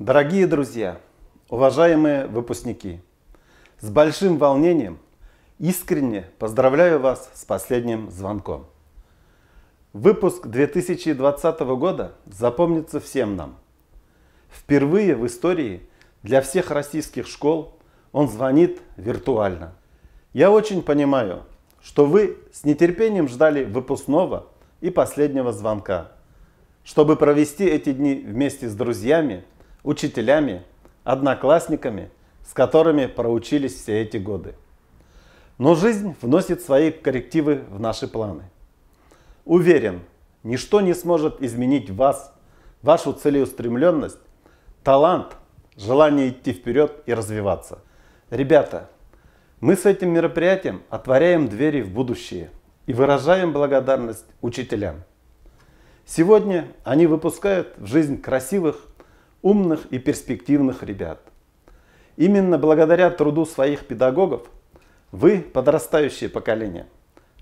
Дорогие друзья, уважаемые выпускники, с большим волнением искренне поздравляю вас с последним звонком. Выпуск 2020 года запомнится всем нам. Впервые в истории для всех российских школ он звонит виртуально. Я очень понимаю, что вы с нетерпением ждали выпускного и последнего звонка, чтобы провести эти дни вместе с друзьями – учителями, одноклассниками, с которыми проучились все эти годы. Но жизнь вносит свои коррективы в наши планы. Уверен, ничто не сможет изменить вас, вашу целеустремленность, талант, желание идти вперед и развиваться. Ребята, мы с этим мероприятием отворяем двери в будущее и выражаем благодарность учителям. Сегодня они выпускают в жизнь красивых, умных и перспективных ребят. Именно благодаря труду своих педагогов вы, подрастающее поколение,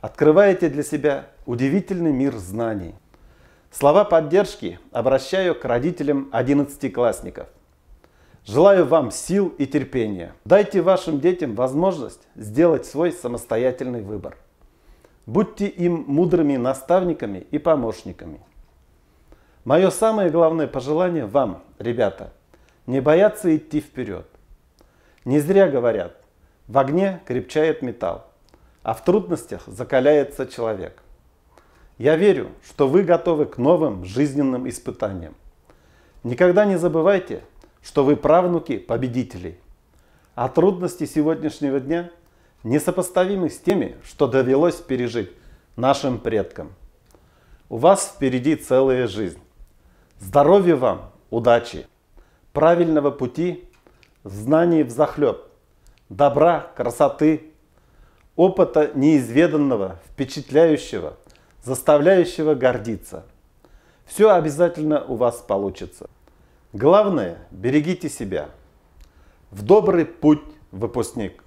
открываете для себя удивительный мир знаний. Слова поддержки обращаю к родителям 11-классников. Желаю вам сил и терпения. Дайте вашим детям возможность сделать свой самостоятельный выбор. Будьте им мудрыми наставниками и помощниками. Мое самое главное пожелание вам, ребята, не бояться идти вперед. Не зря говорят, в огне крепчает металл, а в трудностях закаляется человек. Я верю, что вы готовы к новым жизненным испытаниям. Никогда не забывайте, что вы правнуки победителей. А трудности сегодняшнего дня несопоставимы с теми, что довелось пережить нашим предкам. У вас впереди целая жизнь. Здоровья вам, удачи, правильного пути, знаний взахлеб, добра, красоты, опыта неизведанного, впечатляющего, заставляющего гордиться. Все обязательно у вас получится. Главное, берегите себя. В добрый путь, выпускник!